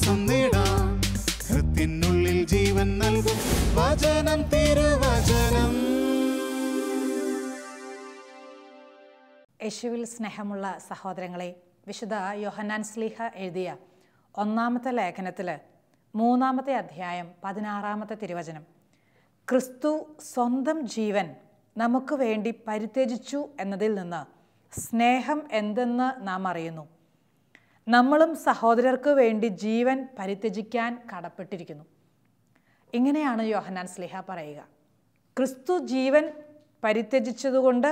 ശ്വാസം നേടാം ഹൃത്തിനുള്ളിൽ ജീവൻ നൽകും വചനം തിരുവചനം യേശുവിൽ സ്നേഹമുള്ള സഹോദരങ്ങളെ വിശുദ്ധ യോഹന്നാൻ സ്ലീഹ എഴുതിയ ഒന്നാമത്തെ ലേഖനത്തിൽ മൂന്നാമത്തെ അധ്യായം പതിനാറാമത്തെ തിരുവചനം ക്രിസ്തു സ്വന്തം ജീവൻ നമുക്ക് വേണ്ടി പരിത്യജിച്ചു എന്നതിൽ നിന്ന് സ്നേഹം എന്തെന്ന് നാം അറിയുന്നു നമ്മളും സഹോദരർക്ക് വേണ്ടി ജീവൻ പരിത്യജിക്കാൻ കടപ്പെട്ടിരിക്കുന്നു ഇങ്ങനെയാണ് യോഹനാൻ സ്ലിഹ പറയുക ക്രിസ്തു ജീവൻ പരിത്യജിച്ചതുകൊണ്ട്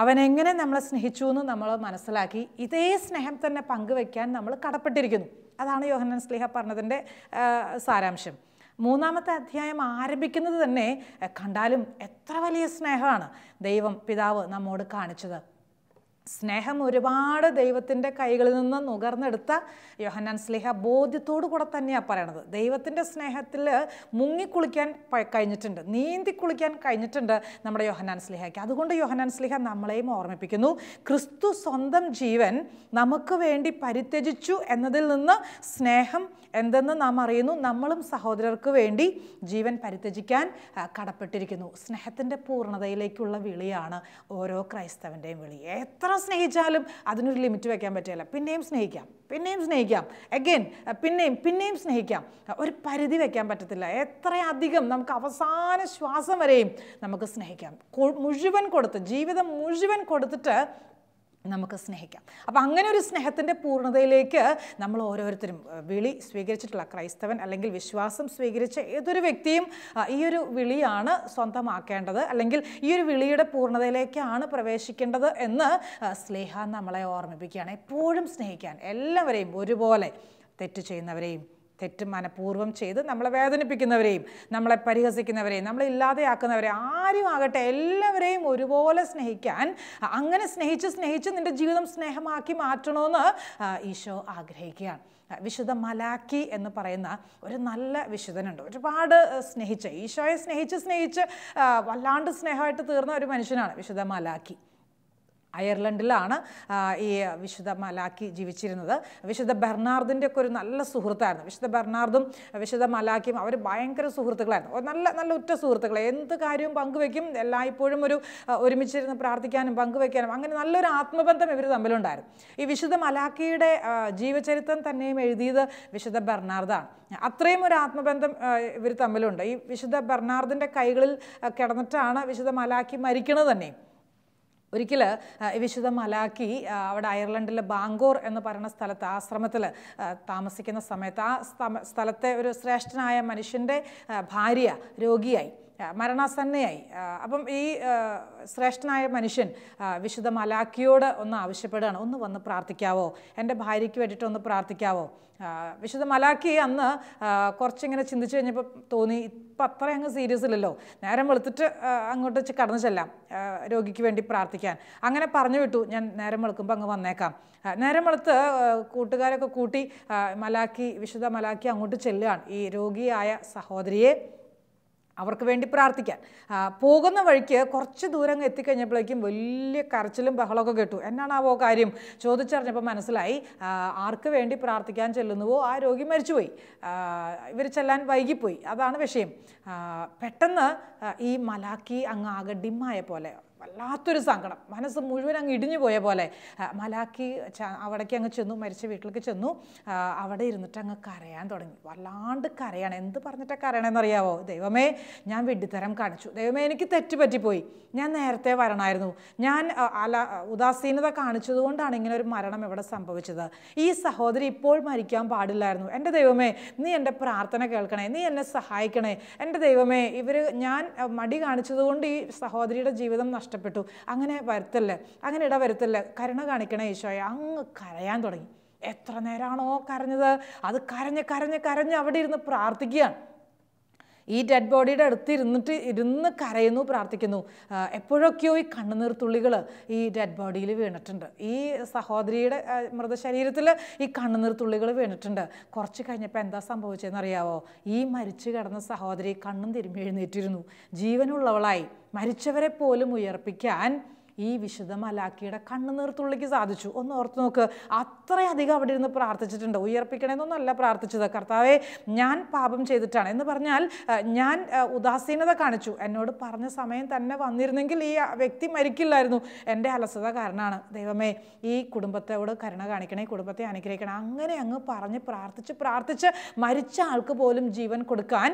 അവൻ എങ്ങനെ നമ്മളെ സ്നേഹിച്ചു എന്ന് നമ്മൾ മനസ്സിലാക്കി ഇതേ സ്നേഹം തന്നെ പങ്കുവെക്കാൻ നമ്മൾ കടപ്പെട്ടിരിക്കുന്നു അതാണ് യോഹനാൻ സ്ലിഹ പറഞ്ഞതിൻ്റെ സാരാംശം മൂന്നാമത്തെ അധ്യായം ആരംഭിക്കുന്നത് തന്നെ കണ്ടാലും എത്ര വലിയ സ്നേഹമാണ് ദൈവം പിതാവ് നമ്മോട് കാണിച്ചത് സ്നേഹം ഒരുപാട് ദൈവത്തിൻ്റെ കൈകളിൽ നിന്ന് നുകർന്നെടുത്ത യോഹന്നാൻ സ്ലേഹ ബോധ്യത്തോടു കൂടെ തന്നെയാണ് പറയണത് ദൈവത്തിൻ്റെ സ്നേഹത്തിൽ മുങ്ങിക്കുളിക്കാൻ കഴിഞ്ഞിട്ടുണ്ട് നീന്തി കുളിക്കാൻ കഴിഞ്ഞിട്ടുണ്ട് നമ്മുടെ യോഹന്നാൻ സ്ലേഹയ്ക്ക് അതുകൊണ്ട് യോഹന്നാൻ സ്ലേഹ നമ്മളെയും ഓർമ്മിപ്പിക്കുന്നു ക്രിസ്തു സ്വന്തം ജീവൻ നമുക്ക് വേണ്ടി പരിത്യജിച്ചു എന്നതിൽ നിന്ന് സ്നേഹം എന്തെന്ന് നാം അറിയുന്നു നമ്മളും സഹോദരർക്ക് വേണ്ടി ജീവൻ പരിത്യജിക്കാൻ കടപ്പെട്ടിരിക്കുന്നു സ്നേഹത്തിൻ്റെ പൂർണ്ണതയിലേക്കുള്ള വിളിയാണ് ഓരോ ക്രൈസ്തവൻ്റെയും വിളി എത്ര സ്നേഹിച്ചാലും അതിനൊരു ലിമിറ്റ് വയ്ക്കാൻ പറ്റില്ല പിന്നെയും സ്നേഹിക്കാം പിന്നെയും സ്നേഹിക്കാം അഗെയിൻ പിന്നെയും പിന്നെയും സ്നേഹിക്കാം ഒരു പരിധി വയ്ക്കാൻ പറ്റത്തില്ല എത്രയധികം നമുക്ക് അവസാന ശ്വാസം വരെയും നമുക്ക് സ്നേഹിക്കാം മുഴുവൻ കൊടുത്ത് ജീവിതം മുഴുവൻ കൊടുത്തിട്ട് നമുക്ക് സ്നേഹിക്കാം അപ്പോൾ അങ്ങനെ ഒരു സ്നേഹത്തിൻ്റെ പൂർണ്ണതയിലേക്ക് നമ്മൾ ഓരോരുത്തരും വിളി സ്വീകരിച്ചിട്ടുള്ള ക്രൈസ്തവൻ അല്ലെങ്കിൽ വിശ്വാസം സ്വീകരിച്ച ഏതൊരു വ്യക്തിയും ഈ ഒരു വിളിയാണ് സ്വന്തമാക്കേണ്ടത് അല്ലെങ്കിൽ ഈ ഒരു വിളിയുടെ പൂർണ്ണതയിലേക്കാണ് പ്രവേശിക്കേണ്ടത് എന്ന് സ്നേഹ നമ്മളെ ഓർമ്മിപ്പിക്കുകയാണ് എപ്പോഴും സ്നേഹിക്കാൻ എല്ലാവരെയും ഒരുപോലെ തെറ്റ് ചെയ്യുന്നവരെയും തെറ്റ് മനഃപൂർവ്വം ചെയ്ത് നമ്മളെ വേദനിപ്പിക്കുന്നവരെയും നമ്മളെ പരിഹസിക്കുന്നവരെയും നമ്മളെ ഇല്ലാതെയാക്കുന്നവരെ ആരും ആകട്ടെ എല്ലാവരെയും ഒരുപോലെ സ്നേഹിക്കാൻ അങ്ങനെ സ്നേഹിച്ച് സ്നേഹിച്ച് നിൻ്റെ ജീവിതം സ്നേഹമാക്കി മാറ്റണമെന്ന് ഈശോ ആഗ്രഹിക്കുകയാണ് വിശുദ്ധ മലാക്കി എന്ന് പറയുന്ന ഒരു നല്ല വിശുദ്ധനുണ്ട് ഒരുപാട് സ്നേഹിച്ച് ഈശോയെ സ്നേഹിച്ച് സ്നേഹിച്ച് വല്ലാണ്ട് സ്നേഹമായിട്ട് തീർന്ന ഒരു മനുഷ്യനാണ് വിശുദ്ധ മലാക്കി അയർലൻഡിലാണ് ഈ വിശുദ്ധ മലാക്കി ജീവിച്ചിരുന്നത് വിശുദ്ധ ബെർണാർദിൻ്റെ ഒക്കെ ഒരു നല്ല സുഹൃത്തായിരുന്നു വിശുദ്ധ ബെർണാർദും വിശുദ്ധ മലാക്കിയും അവർ ഭയങ്കര സുഹൃത്തുക്കളായിരുന്നു നല്ല നല്ല ഉറ്റ സുഹൃത്തുക്കൾ എന്ത് കാര്യവും പങ്കുവെക്കും എല്ലായ്പ്പോഴും ഒരു ഒരുമിച്ചിരുന്ന് പ്രാർത്ഥിക്കാനും പങ്കുവെക്കാനും അങ്ങനെ നല്ലൊരു ആത്മബന്ധം ഇവർ തമ്മിലുണ്ടായിരുന്നു ഈ വിശുദ്ധ മലാക്കിയുടെ ജീവചരിത്രം തന്നെയും എഴുതിയത് വിശുദ്ധ ബെർണാർദാണ് അത്രയും ഒരു ആത്മബന്ധം ഇവർ തമ്മിലുണ്ട് ഈ വിശുദ്ധ ബെർണാർദിൻ്റെ കൈകളിൽ കിടന്നിട്ടാണ് വിശുദ്ധ മലാക്കി മരിക്കണത് തന്നെയും ഒരിക്കൽ വിശുദ്ധ മലാക്കി അവിടെ അയർലൻഡിലെ ബാങ്കോർ എന്ന് പറയുന്ന സ്ഥലത്ത് ആശ്രമത്തിൽ താമസിക്കുന്ന സമയത്ത് ആ സ്ഥലത്തെ ഒരു ശ്രേഷ്ഠനായ മനുഷ്യൻ്റെ ഭാര്യ രോഗിയായി മരണാസന്നയായി അപ്പം ഈ ശ്രേഷ്ഠനായ മനുഷ്യൻ വിശുദ്ധ മലാക്കിയോട് ഒന്ന് ആവശ്യപ്പെടുകയാണ് ഒന്ന് വന്ന് പ്രാർത്ഥിക്കാവോ എൻ്റെ ഭാര്യയ്ക്ക് വേണ്ടിയിട്ട് ഒന്ന് പ്രാർത്ഥിക്കാവോ വിശുദ്ധ മലാക്കി അന്ന് കുറച്ചിങ്ങനെ ചിന്തിച്ചു കഴിഞ്ഞപ്പോൾ തോന്നി ഇപ്പം അത്രയും അങ്ങ് സീരിയസ് ഇല്ലല്ലോ നേരം വെളുത്തിട്ട് അങ്ങോട്ട് കടന്നു ചെല്ലാം രോഗിക്ക് വേണ്ടി പ്രാർത്ഥിക്കാൻ അങ്ങനെ പറഞ്ഞു വിട്ടു ഞാൻ നേരം വെളുക്കുമ്പോൾ അങ്ങ് വന്നേക്കാം നേരം വെളുത്ത് കൂട്ടുകാരൊക്കെ കൂട്ടി മലാക്കി വിശുദ്ധ മലാക്കി അങ്ങോട്ട് ചെല്ലുകയാണ് ഈ രോഗിയായ സഹോദരിയെ അവർക്ക് വേണ്ടി പ്രാർത്ഥിക്കാൻ പോകുന്ന വഴിക്ക് കുറച്ച് ദൂരം എത്തിക്കഴിഞ്ഞപ്പോഴേക്കും വലിയ കരച്ചിലും ബഹളമൊക്കെ കേട്ടു ആവോ കാര്യം ചോദിച്ചറിഞ്ഞപ്പോൾ മനസ്സിലായി ആർക്ക് വേണ്ടി പ്രാർത്ഥിക്കാൻ ചെല്ലുന്നുവോ ആ രോഗി മരിച്ചുപോയി ഇവർ ചെല്ലാൻ വൈകിപ്പോയി അതാണ് വിഷയം പെട്ടെന്ന് ഈ മലാക്കി അങ്ങ് ആകെ ഡിമ്മായ പോലെ വല്ലാത്തൊരു സങ്കടം മനസ്സ് മുഴുവൻ അങ്ങ് ഇടിഞ്ഞു പോയ പോലെ മലാക്കി അവിടേക്ക് അങ്ങ് ചെന്നു മരിച്ച വീട്ടിലേക്ക് ചെന്നു അവിടെ ഇരുന്നിട്ട് അങ്ങ് കരയാൻ തുടങ്ങി വല്ലാണ്ട് കരയാണ് എന്ത് പറഞ്ഞിട്ടാണ് കരയണമെന്നറിയാവോ ദൈവമേ ഞാൻ വെടിത്തരം കാണിച്ചു ദൈവമേ എനിക്ക് തെറ്റുപറ്റിപ്പോയി ഞാൻ നേരത്തെ വരണമായിരുന്നു ഞാൻ അല ഉദാസീനത കാണിച്ചതുകൊണ്ടാണ് ഇങ്ങനെ ഒരു മരണം ഇവിടെ സംഭവിച്ചത് ഈ സഹോദരി ഇപ്പോൾ മരിക്കാൻ പാടില്ലായിരുന്നു എൻ്റെ ദൈവമേ നീ എൻ്റെ പ്രാർത്ഥന കേൾക്കണേ നീ എന്നെ സഹായിക്കണേ എൻ്റെ ദൈവമേ ഇവർ ഞാൻ മടി കാണിച്ചതുകൊണ്ട് ഈ സഹോദരിയുടെ ജീവിതം കഷ്ടപ്പെട്ടു അങ്ങനെ വരുത്തല്ലേ അങ്ങനെ ഇട വരുത്തല്ലേ കരുണ കാണിക്കണ ഈശോയെ അങ്ങ് കരയാൻ തുടങ്ങി എത്ര നേരമാണോ കരഞ്ഞത് അത് കരഞ്ഞ് കരഞ്ഞ് കരഞ്ഞ് അവിടെ ഇരുന്ന് പ്രാർത്ഥിക്കുകയാണ് ഈ ഡെഡ് ബോഡിയുടെ അടുത്ത് ഇരുന്നിട്ട് ഇരുന്ന് കരയുന്നു പ്രാർത്ഥിക്കുന്നു എപ്പോഴൊക്കെയോ ഈ കണ്ണുനീർത്തുള്ളികൾ ഈ ഡെഡ് ബോഡിയിൽ വീണിട്ടുണ്ട് ഈ സഹോദരിയുടെ മൃതശരീരത്തിൽ ഈ കണ്ണുനീർത്തുള്ളികൾ വീണിട്ടുണ്ട് കുറച്ച് കഴിഞ്ഞപ്പോൾ എന്താ അറിയാവോ ഈ മരിച്ചു കിടന്ന സഹോദരി കണ്ണും തിരുമ്പി എഴുന്നേറ്റിരുന്നു ജീവനുള്ളവളായി മരിച്ചവരെ പോലും ഉയർപ്പിക്കാൻ ഈ വിശുദ്ധ മലാക്കിയുടെ കണ്ണു തുള്ളിക്ക് സാധിച്ചു ഒന്ന് ഓർത്ത് നോക്ക് അത്രയധികം അവിടെ ഇരുന്ന് പ്രാർത്ഥിച്ചിട്ടുണ്ട് ഉയർപ്പിക്കണമെന്നൊന്നല്ല പ്രാർത്ഥിച്ചത് കർത്താവെ ഞാൻ പാപം ചെയ്തിട്ടാണ് എന്ന് പറഞ്ഞാൽ ഞാൻ ഉദാസീനത കാണിച്ചു എന്നോട് പറഞ്ഞ സമയം തന്നെ വന്നിരുന്നെങ്കിൽ ഈ വ്യക്തി മരിക്കില്ലായിരുന്നു എൻ്റെ അലസത കാരണമാണ് ദൈവമേ ഈ കുടുംബത്തോട് കരുണ കാണിക്കണേ കുടുംബത്തെ അനുഗ്രഹിക്കണേ അങ്ങനെ അങ്ങ് പറഞ്ഞ് പ്രാർത്ഥിച്ച് പ്രാർത്ഥിച്ച് മരിച്ച ആൾക്ക് പോലും ജീവൻ കൊടുക്കാൻ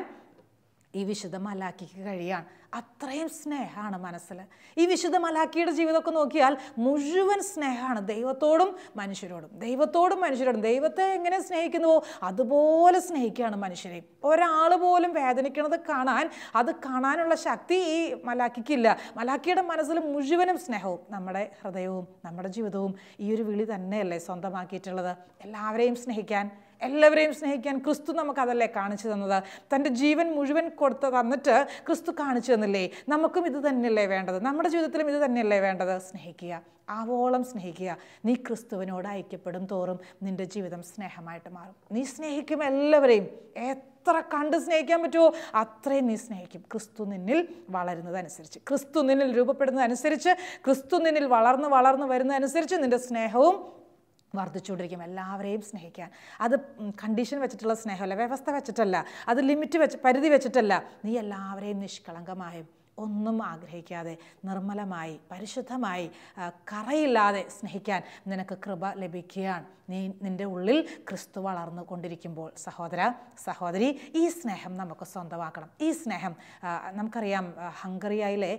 ഈ വിശുദ്ധ മലാക്കിക്ക് കഴിയാണ് അത്രയും സ്നേഹമാണ് മനസ്സിൽ ഈ വിശുദ്ധ മലാക്കിയുടെ ജീവിതമൊക്കെ നോക്കിയാൽ മുഴുവൻ സ്നേഹമാണ് ദൈവത്തോടും മനുഷ്യരോടും ദൈവത്തോടും മനുഷ്യരോടും ദൈവത്തെ എങ്ങനെ സ്നേഹിക്കുന്നുവോ അതുപോലെ സ്നേഹിക്കുകയാണ് മനുഷ്യരെ ഒരാൾ പോലും വേദനിക്കുന്നത് കാണാൻ അത് കാണാനുള്ള ശക്തി ഈ മലാക്കിക്കില്ല മലാക്കിയുടെ മനസ്സിൽ മുഴുവനും സ്നേഹവും നമ്മുടെ ഹൃദയവും നമ്മുടെ ജീവിതവും ഈ ഒരു വിളി തന്നെയല്ലേ സ്വന്തമാക്കിയിട്ടുള്ളത് എല്ലാവരെയും സ്നേഹിക്കാൻ എല്ലാവരെയും സ്നേഹിക്കാൻ ക്രിസ്തു നമുക്കതല്ലേ കാണിച്ചു തന്നത് തൻ്റെ ജീവൻ മുഴുവൻ കൊടുത്ത് തന്നിട്ട് ക്രിസ്തു കാണിച്ചു തന്നില്ലേ നമുക്കും ഇത് തന്നെയല്ലേ വേണ്ടത് നമ്മുടെ ജീവിതത്തിലും ഇത് തന്നെയല്ലേ വേണ്ടത് സ്നേഹിക്കുക ആവോളം സ്നേഹിക്കുക നീ ക്രിസ്തുവിനോട് ഐക്യപ്പെടും തോറും നിൻ്റെ ജീവിതം സ്നേഹമായിട്ട് മാറും നീ സ്നേഹിക്കും എല്ലാവരെയും എത്ര കണ്ട് സ്നേഹിക്കാൻ പറ്റുമോ അത്രയും നീ സ്നേഹിക്കും ക്രിസ്തു നിന്നിൽ വളരുന്നതനുസരിച്ച് ക്രിസ്തു നിന്നിൽ രൂപപ്പെടുന്നതനുസരിച്ച് ക്രിസ്തു നിന്നിൽ വളർന്ന് വളർന്ന് വരുന്നതനുസരിച്ച് നിൻ്റെ സ്നേഹവും വർദ്ധിച്ചുകൊണ്ടിരിക്കും എല്ലാവരെയും സ്നേഹിക്കാൻ അത് കണ്ടീഷൻ വെച്ചിട്ടുള്ള സ്നേഹമല്ല വ്യവസ്ഥ വെച്ചിട്ടല്ല അത് ലിമിറ്റ് വെച്ച് പരിധി വെച്ചിട്ടല്ല നീ എല്ലാവരെയും നിഷ്കളങ്കമായും ഒന്നും ആഗ്രഹിക്കാതെ നിർമ്മലമായി പരിശുദ്ധമായി കറയില്ലാതെ സ്നേഹിക്കാൻ നിനക്ക് കൃപ ലഭിക്കുകയാണ് നീ നിൻ്റെ ഉള്ളിൽ ക്രിസ്തു വളർന്നു കൊണ്ടിരിക്കുമ്പോൾ സഹോദര സഹോദരി ഈ സ്നേഹം നമുക്ക് സ്വന്തമാക്കണം ഈ സ്നേഹം നമുക്കറിയാം ഹംഗറിയയിലെ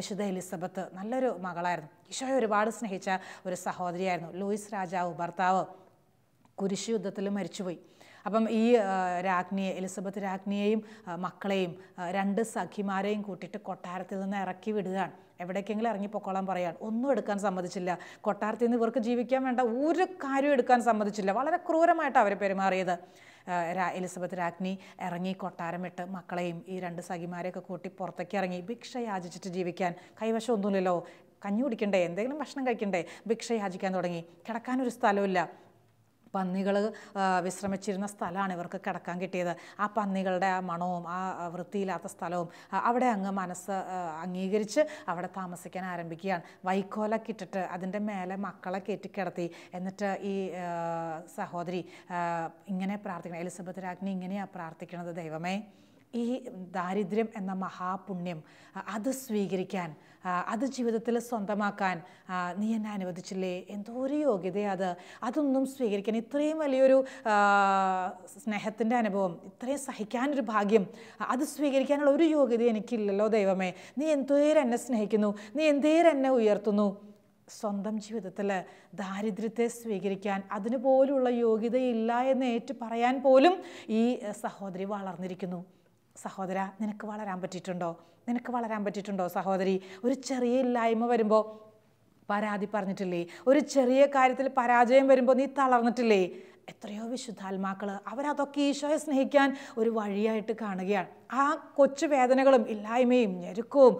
വിശുദ്ധ എലിസബത്ത് നല്ലൊരു മകളായിരുന്നു ഈശോയെ ഒരുപാട് സ്നേഹിച്ച ഒരു സഹോദരിയായിരുന്നു ലൂയിസ് രാജാവ് ഭർത്താവ് കുരിശ് യുദ്ധത്തിൽ മരിച്ചുപോയി അപ്പം ഈ രാജ്ഞിയെ എലിസബത്ത് രാജ്ഞിയെയും മക്കളെയും രണ്ട് സഖിമാരെയും കൂട്ടിയിട്ട് കൊട്ടാരത്തിൽ നിന്ന് ഇറക്കി വിടുകയാണ് എവിടേക്കെങ്കിലും ഇറങ്ങിപ്പോക്കോളാൻ പറയാൻ ഒന്നും എടുക്കാൻ സമ്മതിച്ചില്ല കൊട്ടാരത്തിൽ നിന്ന് ഇവർക്ക് ജീവിക്കാൻ വേണ്ട ഒരു കാര്യവും എടുക്കാൻ സമ്മതിച്ചില്ല വളരെ ക്രൂരമായിട്ട് അവർ പെരുമാറിയത് എലിസബത്ത് രാജ്ഞി ഇറങ്ങി കൊട്ടാരം മക്കളെയും ഈ രണ്ട് സഖിമാരെയൊക്കെ കൂട്ടി പുറത്തേക്ക് ഇറങ്ങി ഭിക്ഷ യാചിച്ചിട്ട് ജീവിക്കാൻ കൈവശം ഒന്നുമില്ലല്ലോ കഞ്ഞി കുടിക്കണ്ടേ എന്തെങ്കിലും ഭക്ഷണം കഴിക്കണ്ടേ ഭിക്ഷ യാചിക്കാൻ തുടങ്ങി കിടക്കാനൊരു സ്ഥലമില്ല പന്നികൾ വിശ്രമിച്ചിരുന്ന സ്ഥലമാണ് ഇവർക്ക് കിടക്കാൻ കിട്ടിയത് ആ പന്നികളുടെ ആ മണവും ആ വൃത്തിയില്ലാത്ത സ്ഥലവും അവിടെ അങ്ങ് മനസ്സ് അംഗീകരിച്ച് അവിടെ താമസിക്കാൻ ആരംഭിക്കുകയാണ് വൈക്കോലൊക്കെ ഇട്ടിട്ട് അതിൻ്റെ മേലെ മക്കളെ കയറ്റിക്കിടത്തി കിടത്തി എന്നിട്ട് ഈ സഹോദരി ഇങ്ങനെ പ്രാർത്ഥിക്കണം എലിസബത്ത് രാജ്ഞി ഇങ്ങനെയാണ് പ്രാർത്ഥിക്കുന്നത് ദൈവമേ ഈ ദാരിദ്ര്യം എന്ന മഹാപുണ്യം അത് സ്വീകരിക്കാൻ അത് ജീവിതത്തിൽ സ്വന്തമാക്കാൻ നീ എന്നെ അനുവദിച്ചില്ലേ എന്തോ ഒരു യോഗ്യതയാണ് അത് അതൊന്നും സ്വീകരിക്കാൻ ഇത്രയും വലിയൊരു സ്നേഹത്തിൻ്റെ അനുഭവം ഇത്രയും സഹിക്കാനൊരു ഭാഗ്യം അത് സ്വീകരിക്കാനുള്ള ഒരു യോഗ്യത എനിക്കില്ലല്ലോ ദൈവമേ നീ എന്തോരം എന്നെ സ്നേഹിക്കുന്നു നീ എന്തേരം എന്നെ ഉയർത്തുന്നു സ്വന്തം ജീവിതത്തിൽ ദാരിദ്ര്യത്തെ സ്വീകരിക്കാൻ അതിനുപോലുള്ള യോഗ്യതയില്ല എന്ന് ഏറ്റു പറയാൻ പോലും ഈ സഹോദരി വളർന്നിരിക്കുന്നു സഹോദര നിനക്ക് വളരാൻ പറ്റിയിട്ടുണ്ടോ നിനക്ക് വളരാൻ പറ്റിയിട്ടുണ്ടോ സഹോദരി ഒരു ചെറിയ ഇല്ലായ്മ വരുമ്പോൾ പരാതി പറഞ്ഞിട്ടില്ലേ ഒരു ചെറിയ കാര്യത്തിൽ പരാജയം വരുമ്പോൾ നീ തളർന്നിട്ടില്ലേ എത്രയോ വിശുദ്ധാത്മാക്കൾ അവരതൊക്കെ ഈശോയെ സ്നേഹിക്കാൻ ഒരു വഴിയായിട്ട് കാണുകയാണ് ആ കൊച്ചു വേദനകളും ഇല്ലായ്മയും ഞെരുക്കവും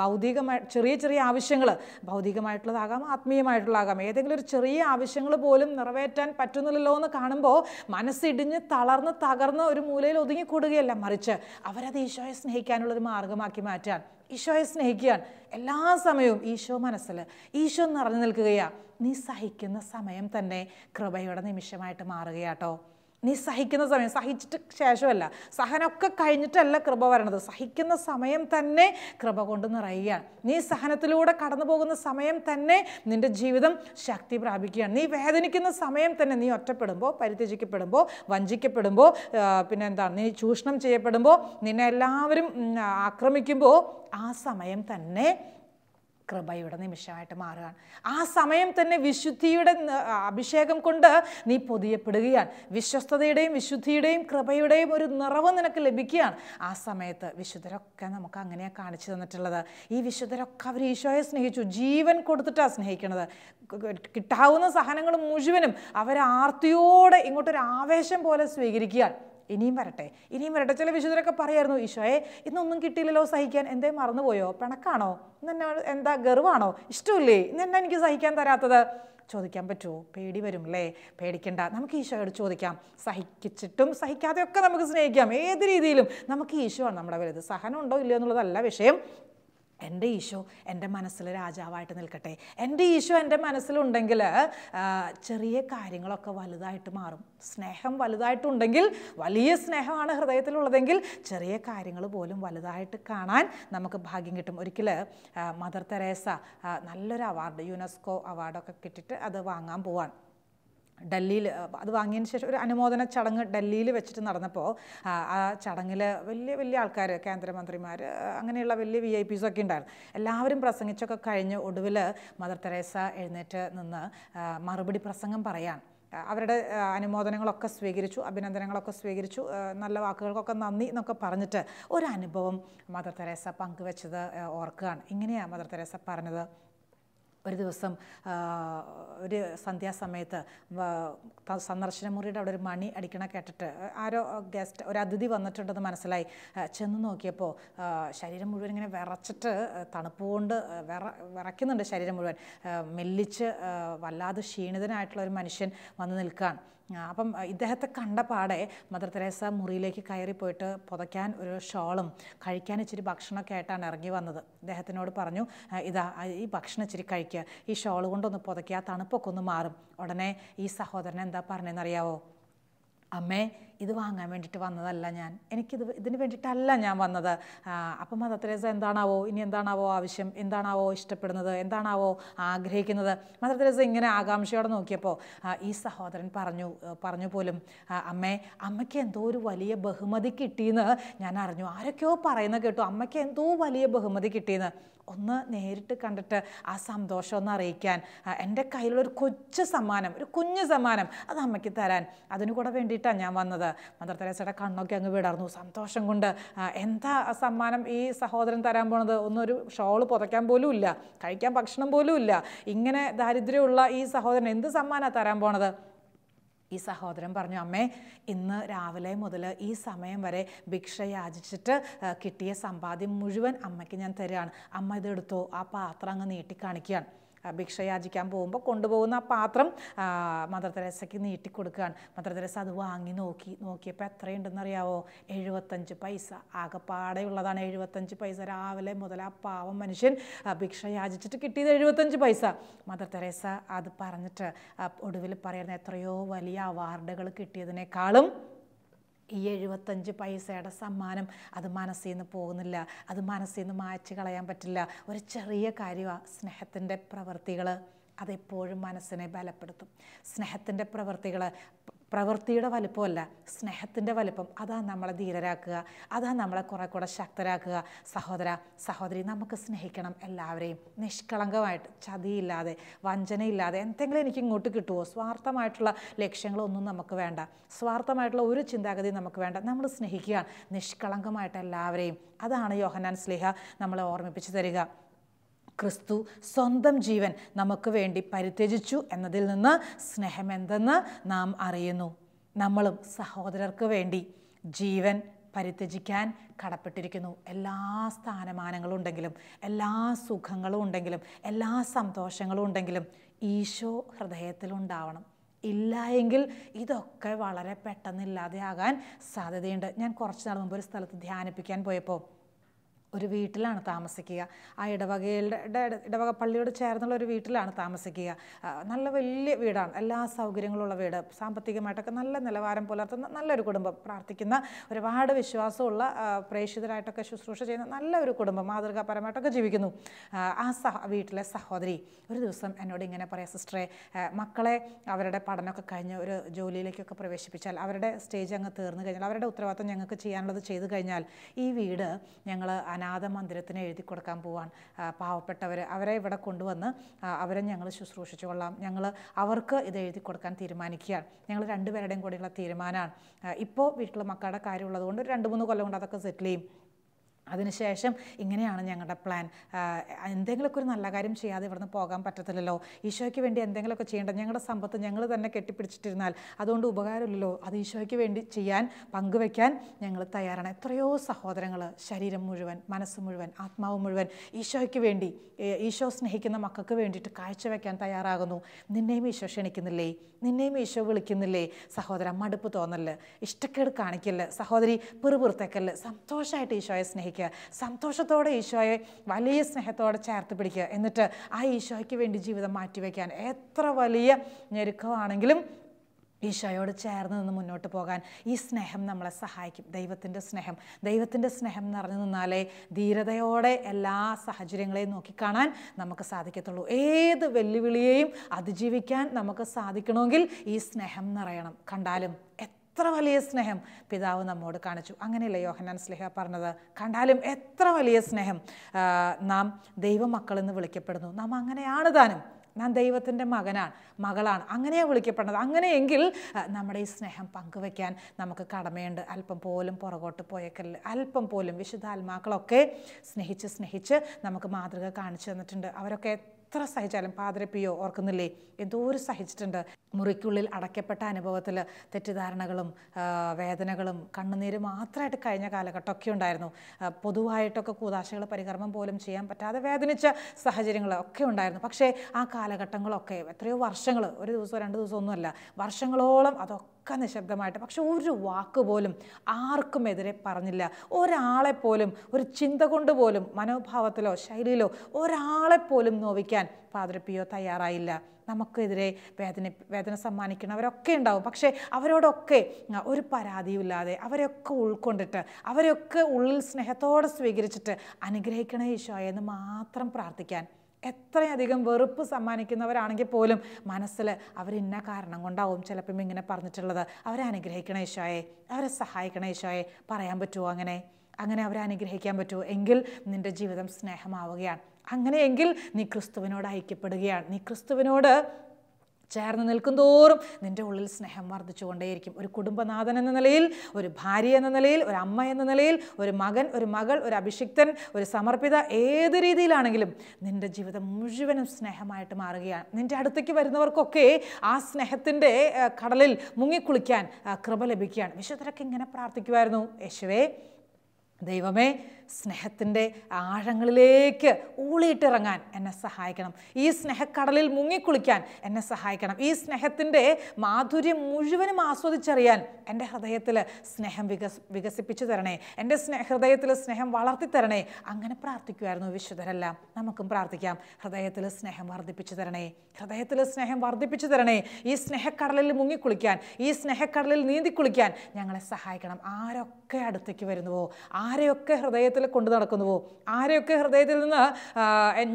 ഭൗതികമായി ചെറിയ ചെറിയ ആവശ്യങ്ങൾ ഭൗതികമായിട്ടുള്ളതാകാം ആത്മീയമായിട്ടുള്ളതാകാം ഏതെങ്കിലും ഒരു ചെറിയ ആവശ്യങ്ങൾ പോലും നിറവേറ്റാൻ പറ്റുന്നില്ലല്ലോ എന്ന് കാണുമ്പോൾ മനസ്സിടിഞ്ഞ് തളർന്ന് തകർന്ന് ഒരു മൂലയിൽ ഒതുങ്ങിക്കൂടുകയല്ല മറിച്ച് അവരത് ഈശോയെ സ്നേഹിക്കാനുള്ളൊരു മാർഗമാക്കി മാറ്റാൻ ഈശോയെ സ്നേഹിക്കുകയാണ് എല്ലാ സമയവും ഈശോ മനസ്സിൽ ഈശോ നിറഞ്ഞു നിൽക്കുകയാണ് നീ സഹിക്കുന്ന സമയം തന്നെ കൃപയുടെ നിമിഷമായിട്ട് മാറുകയാട്ടോ നീ സഹിക്കുന്ന സമയം സഹിച്ചിട്ട് ശേഷമല്ല സഹനമൊക്കെ കഴിഞ്ഞിട്ടല്ല കൃപ വരണത് സഹിക്കുന്ന സമയം തന്നെ കൃപ കൊണ്ട് നിറയുകയാണ് നീ സഹനത്തിലൂടെ കടന്നു പോകുന്ന സമയം തന്നെ നിൻ്റെ ജീവിതം ശക്തി പ്രാപിക്കുകയാണ് നീ വേദനിക്കുന്ന സമയം തന്നെ നീ ഒറ്റപ്പെടുമ്പോൾ പരിത്യജിക്കപ്പെടുമ്പോൾ വഞ്ചിക്കപ്പെടുമ്പോൾ പിന്നെ എന്താണ് നീ ചൂഷണം ചെയ്യപ്പെടുമ്പോൾ നിന്നെ എല്ലാവരും ആക്രമിക്കുമ്പോൾ ആ സമയം തന്നെ കൃപയുടെ നിമിഷമായിട്ട് മാറുകയാണ് ആ സമയം തന്നെ വിശുദ്ധിയുടെ അഭിഷേകം കൊണ്ട് നീ പൊതിയപ്പെടുകയാണ് വിശ്വസ്തയുടെയും വിശുദ്ധിയുടെയും കൃപയുടെയും ഒരു നിറവ് നിനക്ക് ലഭിക്കുകയാണ് ആ സമയത്ത് വിശുദ്ധരൊക്കെ നമുക്ക് അങ്ങനെയാണ് കാണിച്ചു തന്നിട്ടുള്ളത് ഈ വിശുദ്ധരൊക്കെ അവർ ഈശോയെ സ്നേഹിച്ചു ജീവൻ കൊടുത്തിട്ടാണ് സ്നേഹിക്കുന്നത് കിട്ടാവുന്ന സഹനങ്ങൾ മുഴുവനും അവരാർത്തിയോടെ ഇങ്ങോട്ടൊരു ആവേശം പോലെ സ്വീകരിക്കുകയാണ് ഇനിയും വരട്ടെ ഇനിയും വരട്ടെ ചില വിശുദ്ധരൊക്കെ പറയായിരുന്നു ഈശോയെ ഇന്നൊന്നും കിട്ടിയില്ലല്ലോ സഹിക്കാൻ എന്തേ മറന്നുപോയോ പിണക്കാണോ ഇന്നെ എന്താ ഗർവാണോ ഇഷ്ടമില്ലേ ഇന്ന് എനിക്ക് സഹിക്കാൻ തരാത്തത് ചോദിക്കാൻ പറ്റുമോ പേടി വരും അല്ലേ പേടിക്കണ്ട നമുക്ക് ഈശോയോട് ചോദിക്കാം സഹിച്ചിട്ടും സഹിക്കാതെയൊക്കെ നമുക്ക് സ്നേഹിക്കാം ഏത് രീതിയിലും നമുക്ക് ഈശോ നമ്മുടെ വലുത് സഹനം ഉണ്ടോ ഇല്ലയോ എന്നുള്ളതല്ല വിഷയം എൻ്റെ ഈശോ എൻ്റെ മനസ്സിൽ രാജാവായിട്ട് നിൽക്കട്ടെ എൻ്റെ ഈശോ എൻ്റെ മനസ്സിലുണ്ടെങ്കിൽ ചെറിയ കാര്യങ്ങളൊക്കെ വലുതായിട്ട് മാറും സ്നേഹം വലുതായിട്ടുണ്ടെങ്കിൽ വലിയ സ്നേഹമാണ് ഹൃദയത്തിലുള്ളതെങ്കിൽ ചെറിയ കാര്യങ്ങൾ പോലും വലുതായിട്ട് കാണാൻ നമുക്ക് ഭാഗ്യം കിട്ടും ഒരിക്കൽ മദർ തെരേസ നല്ലൊരു അവാർഡ് യുനെസ്കോ അവാർഡൊക്കെ കിട്ടിയിട്ട് അത് വാങ്ങാൻ പോവാണ് ഡൽഹിയിൽ അത് വാങ്ങിയതിന് ശേഷം ഒരു അനുമോദന ചടങ്ങ് ഡൽഹിയിൽ വെച്ചിട്ട് നടന്നപ്പോൾ ആ ചടങ്ങിൽ വലിയ വലിയ ആൾക്കാർ കേന്ദ്രമന്ത്രിമാർ അങ്ങനെയുള്ള വലിയ വി ഐ പിസൊക്കെ ഒക്കെ ഉണ്ടായിരുന്നു എല്ലാവരും പ്രസംഗിച്ചൊക്കെ കഴിഞ്ഞ് ഒടുവിൽ മദർ തെരേസ എഴുന്നേറ്റ് നിന്ന് മറുപടി പ്രസംഗം പറയാൻ അവരുടെ അനുമോദനങ്ങളൊക്കെ സ്വീകരിച്ചു അഭിനന്ദനങ്ങളൊക്കെ സ്വീകരിച്ചു നല്ല വാക്കുകൾക്കൊക്കെ നന്ദി എന്നൊക്കെ പറഞ്ഞിട്ട് ഒരു അനുഭവം മദർ തെരേസ പങ്കുവെച്ചത് ഓർക്കുകയാണ് ഇങ്ങനെയാണ് മദർ തെരേസ പറഞ്ഞത് ഒരു ദിവസം ഒരു സന്ധ്യാസമയത്ത് സന്ദർശനമുറിയുടെ അവിടെ ഒരു മണി അടിക്കണ കേട്ടിട്ട് ആരോ ഗസ്റ്റ് ഒരു അതിഥി വന്നിട്ടുണ്ടെന്ന് മനസ്സിലായി ചെന്ന് നോക്കിയപ്പോൾ ശരീരം മുഴുവൻ ഇങ്ങനെ വിറച്ചിട്ട് തണുപ്പുകൊണ്ട് വിറ വിറയ്ക്കുന്നുണ്ട് ശരീരം മുഴുവൻ മെല്ലിച്ച് വല്ലാതെ ക്ഷീണിതനായിട്ടുള്ള ഒരു മനുഷ്യൻ വന്ന് നിൽക്കുകയാണ് അപ്പം ഇദ്ദേഹത്തെ കണ്ട പാടെ മദർ തെരേസ മുറിയിലേക്ക് കയറിപ്പോയിട്ട് പുതയ്ക്കാൻ ഒരു ഷോളും കഴിക്കാൻ ഇച്ചിരി ഭക്ഷണമൊക്കെ ആയിട്ടാണ് ഇറങ്ങി വന്നത് ഇദ്ദേഹത്തിനോട് പറഞ്ഞു ഇതാ ഈ ഭക്ഷണം ഇച്ചിരി കഴിക്കുക ഈ ഷോൾ കൊണ്ടൊന്ന് പുതയ്ക്കുക തണുപ്പൊക്കെ ഒന്ന് മാറും ഉടനെ ഈ സഹോദരൻ എന്താ പറഞ്ഞതെന്നറിയാവോ അമ്മേ ഇത് വാങ്ങാൻ വേണ്ടിയിട്ട് വന്നതല്ല ഞാൻ എനിക്കിത് ഇതിന് വേണ്ടിയിട്ടല്ല ഞാൻ വന്നത് അപ്പം മദർ തെരേസ എന്താണാവോ ഇനി എന്താണാവോ ആവശ്യം എന്താണാവോ ഇഷ്ടപ്പെടുന്നത് എന്താണാവോ ആഗ്രഹിക്കുന്നത് മദർ തെരേസ ഇങ്ങനെ ആകാംക്ഷയോടെ നോക്കിയപ്പോൾ ഈ സഹോദരൻ പറഞ്ഞു പറഞ്ഞു പോലും അമ്മേ അമ്മയ്ക്ക് എന്തോ ഒരു വലിയ ബഹുമതി കിട്ടിയെന്ന് ഞാൻ അറിഞ്ഞു ആരൊക്കെയോ പറയുന്ന കേട്ടു അമ്മയ്ക്ക് എന്തോ വലിയ ബഹുമതി കിട്ടിയെന്ന് ഒന്ന് നേരിട്ട് കണ്ടിട്ട് ആ സന്തോഷം ഒന്ന് അറിയിക്കാൻ എൻ്റെ കയ്യിലുള്ള ഒരു കൊച്ചു സമ്മാനം ഒരു കുഞ്ഞു സമ്മാനം അത് അമ്മയ്ക്ക് തരാൻ അതിനു കൂടെ വേണ്ടിയിട്ടാണ് ഞാൻ വന്നത് മദർ തെരേസയുടെ കണ്ണൊക്കെ അങ്ങ് വിടർന്നു സന്തോഷം കൊണ്ട് എന്താ സമ്മാനം ഈ സഹോദരൻ തരാൻ പോണത് ഒന്നൊരു ഷോൾ പുതയ്ക്കാൻ പോലും ഇല്ല കഴിക്കാൻ ഭക്ഷണം പോലും ഇല്ല ഇങ്ങനെ ദാരിദ്ര്യമുള്ള ഈ സഹോദരൻ എന്ത് സമ്മാനമാണ് തരാൻ പോണത് ഈ സഹോദരൻ പറഞ്ഞു അമ്മേ ഇന്ന് രാവിലെ മുതൽ ഈ സമയം വരെ ഭിക്ഷ യാചിച്ചിട്ട് കിട്ടിയ സമ്പാദ്യം മുഴുവൻ അമ്മയ്ക്ക് ഞാൻ തരികയാണ് അമ്മ ഇതെടുത്തോ ആ പാത്രം അങ്ങ് നീട്ടിക്കാണിക്കുകയാണ് യാചിക്കാൻ പോകുമ്പോൾ കൊണ്ടുപോകുന്ന ആ പാത്രം മദർ തെരേസയ്ക്ക് നീട്ടിക്കൊടുക്കുകയാണ് മദർ തെരേസ അത് വാങ്ങി നോക്കി നോക്കിയപ്പോൾ എത്രയുണ്ടെന്നറിയാവോ എഴുപത്തഞ്ച് പൈസ ആകെപ്പാടെ ഉള്ളതാണ് എഴുപത്തഞ്ച് പൈസ രാവിലെ മുതൽ ആ പാവം മനുഷ്യൻ ഭിക്ഷ യാചിച്ചിട്ട് കിട്ടിയത് എഴുപത്തഞ്ച് പൈസ മദർ തെരേസ അത് പറഞ്ഞിട്ട് ഒടുവിൽ പറയുന്ന എത്രയോ വലിയ അവാർഡുകൾ കിട്ടിയതിനേക്കാളും ഈ എഴുപത്തഞ്ച് പൈസയുടെ സമ്മാനം അത് മനസ്സിൽ നിന്ന് പോകുന്നില്ല അത് മനസ്സിൽ നിന്ന് മായ്ച്ചു കളയാൻ പറ്റില്ല ഒരു ചെറിയ കാര്യമാണ് സ്നേഹത്തിൻ്റെ പ്രവൃത്തികൾ അതെപ്പോഴും മനസ്സിനെ ബലപ്പെടുത്തും സ്നേഹത്തിൻ്റെ പ്രവൃത്തികൾ പ്രവൃത്തിയുടെ വലിപ്പമല്ല സ്നേഹത്തിൻ്റെ വലിപ്പം അതാണ് നമ്മളെ ധീരരാക്കുക അതാണ് നമ്മളെ കുറെ കൂടെ ശക്തരാക്കുക സഹോദര സഹോദരി നമുക്ക് സ്നേഹിക്കണം എല്ലാവരെയും നിഷ്കളങ്കമായിട്ട് ചതിയില്ലാതെ വഞ്ചനയില്ലാതെ എന്തെങ്കിലും എനിക്ക് ഇങ്ങോട്ട് കിട്ടുമോ സ്വാർത്ഥമായിട്ടുള്ള ലക്ഷ്യങ്ങളൊന്നും നമുക്ക് വേണ്ട സ്വാർത്ഥമായിട്ടുള്ള ഒരു ചിന്താഗതി നമുക്ക് വേണ്ട നമ്മൾ സ്നേഹിക്കുക നിഷ്കളങ്കമായിട്ട് എല്ലാവരെയും അതാണ് യോഹനാൻ സ്ലേഹ നമ്മളെ ഓർമ്മിപ്പിച്ചു തരിക ക്രിസ്തു സ്വന്തം ജീവൻ നമുക്ക് വേണ്ടി പരിത്യജിച്ചു എന്നതിൽ നിന്ന് സ്നേഹമെന്തെന്ന് നാം അറിയുന്നു നമ്മളും സഹോദരർക്ക് വേണ്ടി ജീവൻ പരിത്യജിക്കാൻ കടപ്പെട്ടിരിക്കുന്നു എല്ലാ സ്ഥാനമാനങ്ങളും ഉണ്ടെങ്കിലും എല്ലാ സുഖങ്ങളും ഉണ്ടെങ്കിലും എല്ലാ സന്തോഷങ്ങളും ഉണ്ടെങ്കിലും ഈശോ ഹൃദയത്തിലുണ്ടാവണം ഇല്ല എങ്കിൽ ഇതൊക്കെ വളരെ പെട്ടെന്നില്ലാതെയാകാൻ സാധ്യതയുണ്ട് ഞാൻ കുറച്ച് നാൾ മുമ്പ് ഒരു സ്ഥലത്ത് ധ്യാനിപ്പിക്കാൻ പോയപ്പോൾ ഒരു വീട്ടിലാണ് താമസിക്കുക ആ ഇടവകയുടെ ഇടവക പള്ളിയോട് ചേർന്നുള്ള ഒരു വീട്ടിലാണ് താമസിക്കുക നല്ല വലിയ വീടാണ് എല്ലാ സൗകര്യങ്ങളുള്ള വീട് സാമ്പത്തികമായിട്ടൊക്കെ നല്ല നിലവാരം പുലർത്തുന്ന നല്ലൊരു കുടുംബം പ്രാർത്ഥിക്കുന്ന ഒരുപാട് വിശ്വാസമുള്ള പ്രേക്ഷിതരായിട്ടൊക്കെ ശുശ്രൂഷ ചെയ്യുന്ന നല്ലൊരു കുടുംബം മാതൃകാപരമായിട്ടൊക്കെ ജീവിക്കുന്നു ആ സഹ വീട്ടിലെ സഹോദരി ഒരു ദിവസം എന്നോട് ഇങ്ങനെ പറയാം സിസ്റ്ററെ മക്കളെ അവരുടെ പഠനമൊക്കെ കഴിഞ്ഞ് ഒരു ജോലിയിലേക്കൊക്കെ പ്രവേശിപ്പിച്ചാൽ അവരുടെ സ്റ്റേജ് അങ്ങ് തീർന്നു കഴിഞ്ഞാൽ അവരുടെ ഉത്തരവാദിത്വം ഞങ്ങൾക്ക് ചെയ്യാനുള്ളത് ചെയ്തു കഴിഞ്ഞാൽ ഈ വീട് ഞങ്ങൾ അനാഥ മന്ദിരത്തിന് എഴുതി കൊടുക്കാൻ പോവാൻ പാവപ്പെട്ടവർ അവരെ ഇവിടെ കൊണ്ടുവന്ന് അവരെ ഞങ്ങൾ ശുശ്രൂഷിച്ചു കൊള്ളാം ഞങ്ങൾ അവർക്ക് ഇത് എഴുതി കൊടുക്കാൻ തീരുമാനിക്കുകയാണ് ഞങ്ങൾ രണ്ടുപേരുടെയും കൂടെയുള്ള തീരുമാനമാണ് ഇപ്പോൾ വീട്ടിൽ മക്കളുടെ കാര്യമുള്ളത് കൊണ്ട് രണ്ട് മൂന്ന് കൊല്ലം കൊണ്ട് അതൊക്കെ സെറ്റിൽ ചെയ്യും അതിനുശേഷം ഇങ്ങനെയാണ് ഞങ്ങളുടെ പ്ലാൻ എന്തെങ്കിലുമൊക്കെ ഒരു നല്ല കാര്യം ചെയ്യാതെ ഇവിടുന്ന് പോകാൻ പറ്റത്തില്ലല്ലോ ഈശോയ്ക്ക് വേണ്ടി എന്തെങ്കിലുമൊക്കെ ചെയ്യേണ്ട ഞങ്ങളുടെ സമ്പത്ത് ഞങ്ങൾ തന്നെ കെട്ടിപ്പിടിച്ചിട്ടിരുന്നാൽ അതുകൊണ്ട് ഉപകാരമില്ലല്ലോ അത് ഈശോയ്ക്ക് വേണ്ടി ചെയ്യാൻ പങ്കുവെക്കാൻ ഞങ്ങൾ തയ്യാറാണ് എത്രയോ സഹോദരങ്ങൾ ശരീരം മുഴുവൻ മനസ്സ് മുഴുവൻ ആത്മാവ് മുഴുവൻ ഈശോയ്ക്ക് വേണ്ടി ഈശോ സ്നേഹിക്കുന്ന മക്കൾക്ക് വേണ്ടിയിട്ട് കാഴ്ചവെക്കാൻ തയ്യാറാകുന്നു നിന്നെയും ഈശോ ക്ഷണിക്കുന്നില്ലേ നിന്നെയും ഈശോ വിളിക്കുന്നില്ലേ സഹോദര മടുപ്പ് തോന്നല് ഇഷ്ടക്കേട് കാണിക്കല് സഹോദരി പിറുപിറുത്തേക്കല് സന്തോഷമായിട്ട് ഈശോയെ സ്നേഹിക്കുക പിടിക്കുക സന്തോഷത്തോടെ ഈശോയെ വലിയ സ്നേഹത്തോടെ ചേർത്ത് പിടിക്കുക എന്നിട്ട് ആ ഈശോയ്ക്ക് വേണ്ടി ജീവിതം മാറ്റിവെക്കാൻ എത്ര വലിയ ഞെരുക്കമാണെങ്കിലും ഈശോയോട് ചേർന്ന് നിന്ന് മുന്നോട്ട് പോകാൻ ഈ സ്നേഹം നമ്മളെ സഹായിക്കും ദൈവത്തിൻ്റെ സ്നേഹം ദൈവത്തിൻ്റെ സ്നേഹം നിറഞ്ഞു നിന്നാലേ ധീരതയോടെ എല്ലാ സാഹചര്യങ്ങളെയും നോക്കിക്കാണാൻ നമുക്ക് സാധിക്കത്തുള്ളൂ ഏത് വെല്ലുവിളിയെയും അതിജീവിക്കാൻ നമുക്ക് സാധിക്കണമെങ്കിൽ ഈ സ്നേഹം നിറയണം കണ്ടാലും എത്ര വലിയ സ്നേഹം പിതാവ് നമ്മോട് കാണിച്ചു അങ്ങനെയല്ലേ യോഹനാൻ സ്ലേഹ പറഞ്ഞത് കണ്ടാലും എത്ര വലിയ സ്നേഹം നാം ദൈവമക്കളെന്ന് വിളിക്കപ്പെടുന്നു നാം അങ്ങനെയാണ് താനും നാം ദൈവത്തിൻ്റെ മകനാണ് മകളാണ് അങ്ങനെയാണ് വിളിക്കപ്പെടുന്നത് അങ്ങനെയെങ്കിൽ നമ്മുടെ ഈ സ്നേഹം പങ്കുവയ്ക്കാൻ നമുക്ക് കടമയുണ്ട് അല്പം പോലും പുറകോട്ട് പോയേക്കല്ല അല്പം പോലും വിശുദ്ധാത്മാക്കളൊക്കെ സ്നേഹിച്ച് സ്നേഹിച്ച് നമുക്ക് മാതൃക കാണിച്ചു തന്നിട്ടുണ്ട് അവരൊക്കെ എത്ര സഹിച്ചാലും പാതിരപ്പിയോ ഓർക്കുന്നില്ലേ എന്തോ ഒരു സഹിച്ചിട്ടുണ്ട് മുറിക്കുള്ളിൽ അടയ്ക്കപ്പെട്ട അനുഭവത്തിൽ തെറ്റിദ്ധാരണകളും വേദനകളും കണ്ണുനീര് മാത്രമായിട്ട് കഴിഞ്ഞ കാലഘട്ടമൊക്കെ ഉണ്ടായിരുന്നു പൊതുവായിട്ടൊക്കെ കൂതാശകൾ പരികർമ്മം പോലും ചെയ്യാൻ പറ്റാതെ വേദനിച്ച സാഹചര്യങ്ങളൊക്കെ ഉണ്ടായിരുന്നു പക്ഷേ ആ കാലഘട്ടങ്ങളൊക്കെ എത്രയോ വർഷങ്ങൾ ഒരു ദിവസം രണ്ട് ദിവസം ഒന്നുമല്ല വർഷങ്ങളോളം അതൊക്കെ ഒക്കെ നിശബ്ദമായിട്ട് പക്ഷെ ഒരു വാക്ക് പോലും ആർക്കും എതിരെ പറഞ്ഞില്ല ഒരാളെപ്പോലും ഒരു ചിന്ത കൊണ്ട് പോലും മനോഭാവത്തിലോ ശൈലിയിലോ ഒരാളെപ്പോലും നോവിക്കാൻ ഫാദർ പിയോ തയ്യാറായില്ല നമുക്കെതിരെ വേദന വേദന സമ്മാനിക്കുന്നവരൊക്കെ ഉണ്ടാവും പക്ഷേ അവരോടൊക്കെ ഒരു പരാതിയുമില്ലാതെ അവരൊക്കെ ഉൾക്കൊണ്ടിട്ട് അവരൊക്കെ ഉള്ളിൽ സ്നേഹത്തോടെ സ്വീകരിച്ചിട്ട് അനുഗ്രഹിക്കണേ ഈശോയെ എന്ന് മാത്രം പ്രാർത്ഥിക്കാൻ എത്രയധികം വെറുപ്പ് സമ്മാനിക്കുന്നവരാണെങ്കിൽ പോലും മനസ്സിൽ അവരിന്ന കാരണം കൊണ്ടാവും ചിലപ്പം ഇങ്ങനെ പറഞ്ഞിട്ടുള്ളത് അവരെ അനുഗ്രഹിക്കണ ഈശോയെ അവരെ സഹായിക്കണ ഈശോയെ പറയാൻ പറ്റുമോ അങ്ങനെ അങ്ങനെ അവരെ അനുഗ്രഹിക്കാൻ പറ്റുമോ എങ്കിൽ നിൻ്റെ ജീവിതം സ്നേഹമാവുകയാണ് അങ്ങനെയെങ്കിൽ നീ ക്രിസ്തുവിനോട് ഐക്യപ്പെടുകയാണ് നീ ക്രിസ്തുവിനോട് ചേർന്ന് നിൽക്കും തോറും നിൻ്റെ ഉള്ളിൽ സ്നേഹം വർദ്ധിച്ചുകൊണ്ടേയിരിക്കും ഒരു കുടുംബനാഥൻ എന്ന നിലയിൽ ഒരു ഭാര്യ എന്ന നിലയിൽ ഒരു അമ്മ എന്ന നിലയിൽ ഒരു മകൻ ഒരു മകൾ ഒരു അഭിഷിക്തൻ ഒരു സമർപ്പിത ഏത് രീതിയിലാണെങ്കിലും നിൻ്റെ ജീവിതം മുഴുവനും സ്നേഹമായിട്ട് മാറുകയാണ് നിൻ്റെ അടുത്തേക്ക് വരുന്നവർക്കൊക്കെ ആ സ്നേഹത്തിൻ്റെ കടലിൽ മുങ്ങിക്കുളിക്കാൻ കൃപ ലഭിക്കുകയാണ് വിശുദ്ധരൊക്കെ ഇങ്ങനെ പ്രാർത്ഥിക്കുമായിരുന്നു യേശുവേ ദൈവമേ സ്നേഹത്തിൻ്റെ ആഴങ്ങളിലേക്ക് ഊളിയിട്ടിറങ്ങാൻ എന്നെ സഹായിക്കണം ഈ സ്നേഹക്കടലിൽ മുങ്ങിക്കുളിക്കാൻ എന്നെ സഹായിക്കണം ഈ സ്നേഹത്തിൻ്റെ മാധുര്യം മുഴുവനും ആസ്വദിച്ചറിയാൻ എൻ്റെ ഹൃദയത്തിൽ സ്നേഹം വികസ് വികസിപ്പിച്ചു തരണേ എൻ്റെ ഹൃദയത്തിൽ സ്നേഹം വളർത്തി തരണേ അങ്ങനെ പ്രാർത്ഥിക്കുമായിരുന്നു വിശുദ്ധരെല്ലാം നമുക്കും പ്രാർത്ഥിക്കാം ഹൃദയത്തിൽ സ്നേഹം വർദ്ധിപ്പിച്ചു തരണേ ഹൃദയത്തിൽ സ്നേഹം വർദ്ധിപ്പിച്ചു തരണേ ഈ സ്നേഹക്കടലിൽ മുങ്ങിക്കുളിക്കാൻ ഈ സ്നേഹക്കടലിൽ നീന്തിക്കുളിക്കാൻ ഞങ്ങളെ സഹായിക്കണം ആരൊക്കെ അടുത്തേക്ക് വരുന്നുവോ ആരെയൊക്കെ ഹൃദയ ഹൃദയത്തിൽ കൊണ്ടു നടക്കുന്നുവോ ആരെയൊക്കെ ഹൃദയത്തിൽ നിന്ന്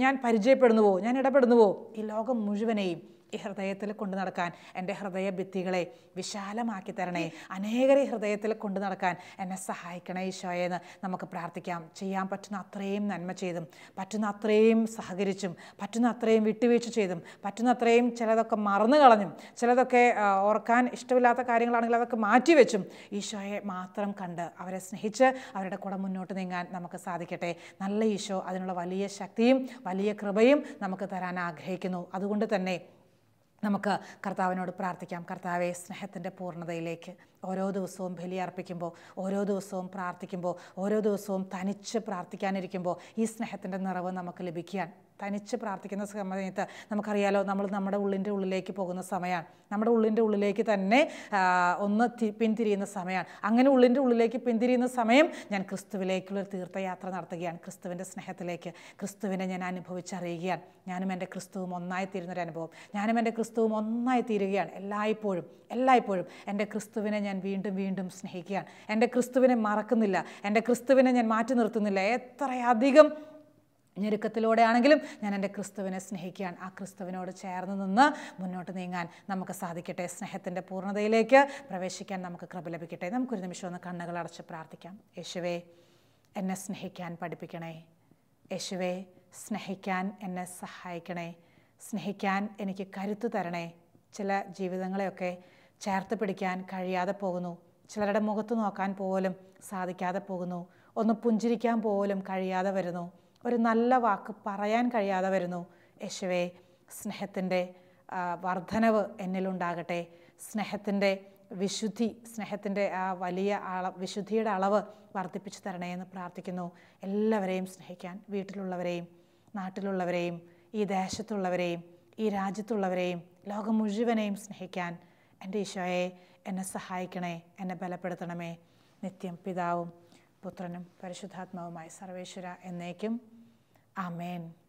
ഞാൻ പരിചയപ്പെടുന്നുവോ ഞാൻ ഇടപെടുന്നുവോ ഈ ലോകം മുഴുവനെയും ഈ ഹൃദയത്തിൽ കൊണ്ടു നടക്കാൻ എൻ്റെ ഹൃദയ ഭിത്തികളെ വിശാലമാക്കി തരണേ അനേകരെ ഹൃദയത്തിൽ കൊണ്ടു നടക്കാൻ എന്നെ സഹായിക്കണേ ഈശോയെ എന്ന് നമുക്ക് പ്രാർത്ഥിക്കാം ചെയ്യാൻ പറ്റുന്ന അത്രയും നന്മ ചെയ്തും പറ്റുന്ന അത്രയും സഹകരിച്ചും പറ്റുന്ന അത്രയും വിട്ടുവീഴ്ച ചെയ്തും പറ്റുന്ന അത്രയും ചിലതൊക്കെ മറന്നു കളഞ്ഞും ചിലതൊക്കെ ഓർക്കാൻ ഇഷ്ടമില്ലാത്ത കാര്യങ്ങളാണെങ്കിൽ അതൊക്കെ മാറ്റിവെച്ചും ഈശോയെ മാത്രം കണ്ട് അവരെ സ്നേഹിച്ച് അവരുടെ കൂടെ മുന്നോട്ട് നീങ്ങാൻ നമുക്ക് സാധിക്കട്ടെ നല്ല ഈശോ അതിനുള്ള വലിയ ശക്തിയും വലിയ കൃപയും നമുക്ക് തരാൻ ആഗ്രഹിക്കുന്നു അതുകൊണ്ട് തന്നെ നമുക്ക് കർത്താവിനോട് പ്രാർത്ഥിക്കാം കർത്താവെ സ്നേഹത്തിൻ്റെ പൂർണ്ണതയിലേക്ക് ഓരോ ദിവസവും ബലി അർപ്പിക്കുമ്പോൾ ഓരോ ദിവസവും പ്രാർത്ഥിക്കുമ്പോൾ ഓരോ ദിവസവും തനിച്ച് പ്രാർത്ഥിക്കാനിരിക്കുമ്പോൾ ഈ സ്നേഹത്തിൻ്റെ നിറവ് നമുക്ക് ലഭിക്കാൻ തനിച്ച് പ്രാർത്ഥിക്കുന്ന സമയത്ത് നമുക്കറിയാലോ നമ്മൾ നമ്മുടെ ഉള്ളിൻ്റെ ഉള്ളിലേക്ക് പോകുന്ന സമയമാണ് നമ്മുടെ ഉള്ളിൻ്റെ ഉള്ളിലേക്ക് തന്നെ ഒന്ന് പിന്തിരിയുന്ന സമയമാണ് അങ്ങനെ ഉള്ളിൻ്റെ ഉള്ളിലേക്ക് പിന്തിരിയുന്ന സമയം ഞാൻ ക്രിസ്തുവിലേക്കുള്ള ഒരു തീർത്ഥയാത്ര നടത്തുകയാണ് ക്രിസ്തുവിൻ്റെ സ്നേഹത്തിലേക്ക് ക്രിസ്തുവിനെ ഞാൻ അനുഭവിച്ചറിയുകയാണ് ഞാനും എൻ്റെ ക്രിസ്തുവും ഒന്നായി തീരുന്നൊരു അനുഭവം ഞാനും എൻ്റെ ക്രിസ്തുവും ഒന്നായി തീരുകയാണ് എല്ലായ്പ്പോഴും എല്ലായ്പ്പോഴും എൻ്റെ ക്രിസ്തുവിനെ ഞാൻ വീണ്ടും വീണ്ടും സ്നേഹിക്കുകയാണ് എൻ്റെ ക്രിസ്തുവിനെ മറക്കുന്നില്ല എൻ്റെ ക്രിസ്തുവിനെ ഞാൻ മാറ്റി നിർത്തുന്നില്ല എത്രയധികം ഞെരുക്കത്തിലൂടെയാണെങ്കിലും ഞാൻ എൻ്റെ ക്രിസ്തുവിനെ സ്നേഹിക്കാൻ ആ ക്രിസ്തുവിനോട് ചേർന്ന് നിന്ന് മുന്നോട്ട് നീങ്ങാൻ നമുക്ക് സാധിക്കട്ടെ സ്നേഹത്തിൻ്റെ പൂർണ്ണതയിലേക്ക് പ്രവേശിക്കാൻ നമുക്ക് കൃപ ലഭിക്കട്ടെ നമുക്കൊരു നിമിഷം ഒന്ന് കണ്ണുകൾ അടച്ച് പ്രാർത്ഥിക്കാം യേശുവേ എന്നെ സ്നേഹിക്കാൻ പഠിപ്പിക്കണേ യേശുവേ സ്നേഹിക്കാൻ എന്നെ സഹായിക്കണേ സ്നേഹിക്കാൻ എനിക്ക് കരുത്ത് തരണേ ചില ജീവിതങ്ങളെയൊക്കെ ചേർത്ത് പിടിക്കാൻ കഴിയാതെ പോകുന്നു ചിലരുടെ മുഖത്ത് നോക്കാൻ പോലും സാധിക്കാതെ പോകുന്നു ഒന്ന് പുഞ്ചിരിക്കാൻ പോലും കഴിയാതെ വരുന്നു ഒരു നല്ല വാക്ക് പറയാൻ കഴിയാതെ വരുന്നു യേശുവേ സ്നേഹത്തിൻ്റെ വർധനവ് എന്നിലുണ്ടാകട്ടെ സ്നേഹത്തിൻ്റെ വിശുദ്ധി സ്നേഹത്തിൻ്റെ ആ വലിയ അള വിശുദ്ധിയുടെ അളവ് വർദ്ധിപ്പിച്ചു തരണേ എന്ന് പ്രാർത്ഥിക്കുന്നു എല്ലാവരെയും സ്നേഹിക്കാൻ വീട്ടിലുള്ളവരെയും നാട്ടിലുള്ളവരെയും ഈ ദേശത്തുള്ളവരെയും ഈ രാജ്യത്തുള്ളവരെയും ലോകം മുഴുവനെയും സ്നേഹിക്കാൻ എൻ്റെ ഈശോയെ എന്നെ സഹായിക്കണേ എന്നെ ബലപ്പെടുത്തണമേ നിത്യം പിതാവും പുത്രനും പരിശുദ്ധാത്മാവുമായി സർവേശ്വര എന്നേക്കും Amen.